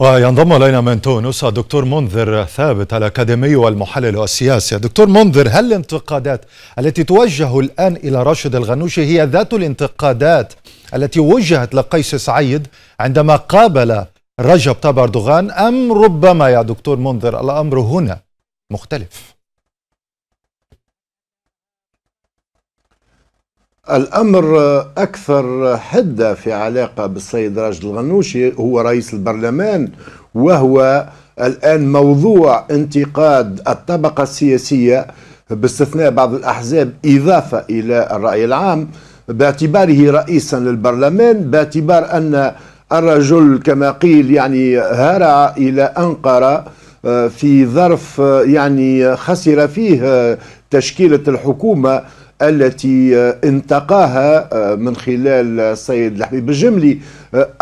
وينضم الينا من تونس الدكتور منذر ثابت الاكاديمي والمحلل السياسي. دكتور منذر هل الانتقادات التي توجه الان الى راشد الغنوشي هي ذات الانتقادات التي وجهت لقيس سعيد عندما قابل رجب طيب اردوغان ام ربما يا دكتور منذر الامر هنا مختلف؟ الأمر أكثر حدة في علاقة بالسيد راجل الغنوشي هو رئيس البرلمان وهو الآن موضوع انتقاد الطبقة السياسية باستثناء بعض الأحزاب إضافة إلى الرأي العام باعتباره رئيسا للبرلمان باعتبار أن الرجل كما قيل يعني هرع إلى أنقرة آه، في ظرف آه، يعني خسر فيه آه، تشكيلة الحكومة التي انتقاها من خلال السيد الحبيب الجملي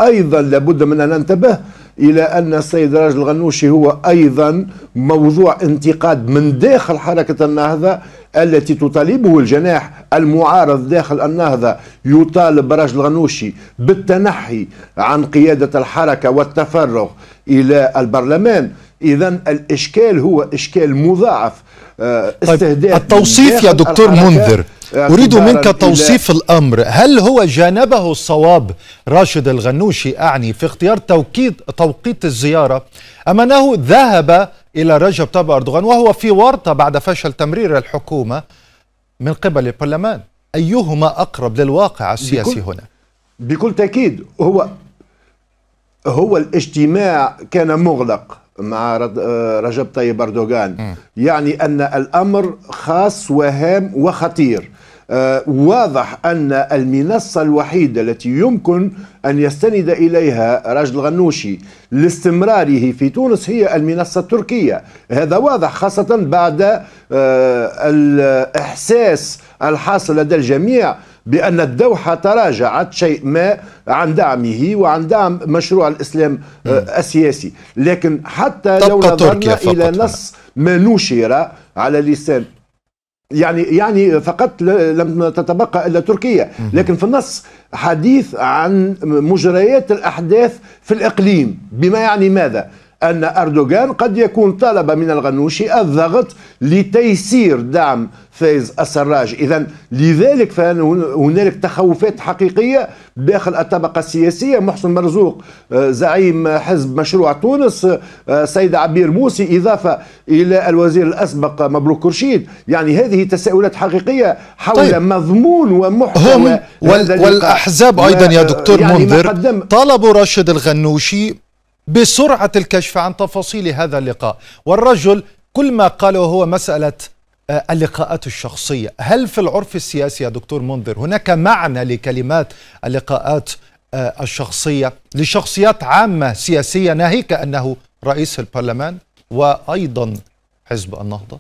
أيضا لابد من أن ننتبه إلى أن السيد راجل الغنوشي هو أيضا موضوع انتقاد من داخل حركة النهضة التي تطالبه الجناح المعارض داخل النهضة يطالب رجل غنوشي بالتنحي عن قيادة الحركة والتفرغ إلى البرلمان إذا الإشكال هو إشكال مضاعف آه، طيب، استهداف طيب التوصيف يا دكتور منذر آه، أريد منك توصيف الأمر هل هو جانبه الصواب راشد الغنوشي أعني في اختيار توكيد توقيت الزيارة أم أنه ذهب إلى رجب طيب أردوغان وهو في ورطة بعد فشل تمرير الحكومة من قبل البرلمان أيهما أقرب للواقع السياسي بكل هنا بكل تأكيد هو هو الاجتماع كان مغلق مع آه، رجب طيب أردوغان يعني أن الأمر خاص وهام وخطير آه، واضح أن المنصة الوحيدة التي يمكن أن يستند إليها رجل غنوشي لاستمراره في تونس هي المنصة التركية هذا واضح خاصة بعد آه، الإحساس الحاصل لدى الجميع بأن الدوحة تراجعت شيء ما عن دعمه وعن دعم مشروع الإسلام آه، السياسي لكن حتى لو نظرنا إلى نص ما نشر على لسان يعني يعني فقط لم تتبقى الا تركيا لكن في النص حديث عن مجريات الاحداث في الاقليم بما يعني ماذا أن أردوغان قد يكون طلب من الغنوشي الضغط لتيسير دعم فايز السراج إذا لذلك فان هنالك تخوفات حقيقية داخل الطبقة السياسية محسن مرزوق آه، زعيم حزب مشروع تونس آه، سيد عبير موسي إضافة إلى الوزير الأسبق مبروك رشيد يعني هذه تساؤلات حقيقية حول طيب. مضمون ومحتوى هم وال والأحزاب أيضا يا دكتور يعني منذر طلبوا راشد الغنوشي بسرعة الكشف عن تفاصيل هذا اللقاء والرجل كل ما قاله هو مسألة آه، اللقاءات الشخصية هل في العرف السياسي يا دكتور منذر هناك معنى لكلمات اللقاءات آه، الشخصية لشخصيات عامة سياسية ناهيك أنه رئيس البرلمان وأيضا حزب النهضة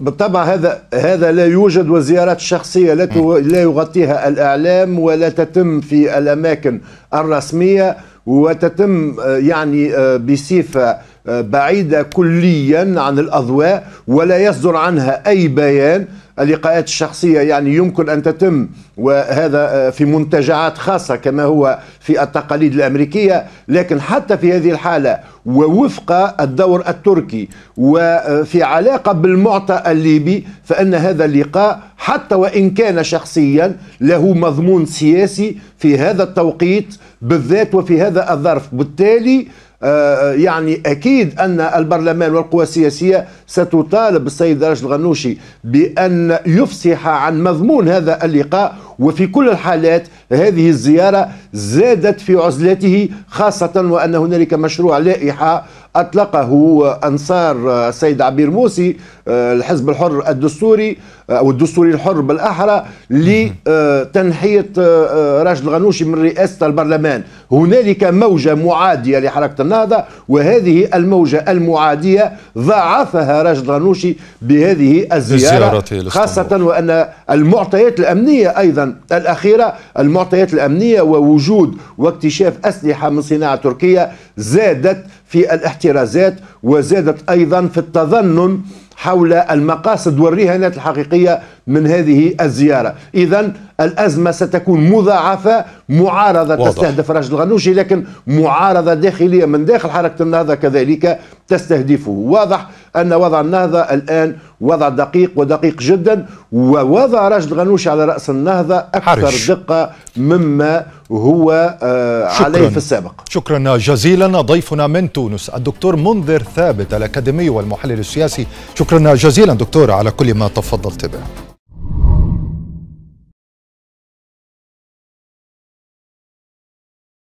بالطبع هذا هذا لا يوجد وزيارات شخصيه لا لا يغطيها الاعلام ولا تتم في الاماكن الرسميه وتتم آه، يعني آه، بصفه بعيدة كليا عن الأضواء ولا يصدر عنها أي بيان اللقاءات الشخصية يعني يمكن أن تتم وهذا آه، في منتجعات خاصة كما هو في التقاليد الأمريكية لكن حتى في هذه الحالة ووفق الدور التركي وفي علاقة بالمعطى الليبي فإن هذا اللقاء حتى وإن كان شخصيا له مضمون سياسي في هذا التوقيت بالذات وفي هذا الظرف بالتالي آه، آه، يعني أكيد أن البرلمان والقوى السياسية ستطالب السيد راشد الغنوشي بأن يفصح عن مضمون هذا اللقاء وفي كل الحالات هذه الزيارة زادت في عزلته خاصة وأن هنالك مشروع لائحة أطلقه أنصار سيد عبير موسي آه، الحزب الحر الدستوري آه، أو الدستوري الحر بالأحرى لتنحية آه، راشد الغنوشي من رئاسة البرلمان هنالك موجة معادية لحركة النهضة وهذه الموجة المعادية ضاعفها راشد الغنوشي بهذه الزيارة خاصة وأن المعطيات الأمنية أيضا الأخيرة المعطيات الأمنية ووجود واكتشاف أسلحة من صناعة تركية زادت في الاحترازات وزادت أيضا في التظنن حول المقاصد والرهانات الحقيقية من هذه الزيارة إذا الأزمة ستكون مضاعفة معارضة واضح. تستهدف راشد الغنوشي لكن معارضة داخلية من داخل حركة النهضة كذلك تستهدفه واضح أن وضع النهضة الآن وضع دقيق ودقيق جدا ووضع راشد الغنوشي على رأس النهضة أكثر حرش. دقة مما هو آه عليه في السابق شكرا جزيلا ضيفنا من تونس الدكتور منذر ثابت الأكاديمي والمحلل السياسي شكرا جزيلا دكتور على كل ما تفضلت به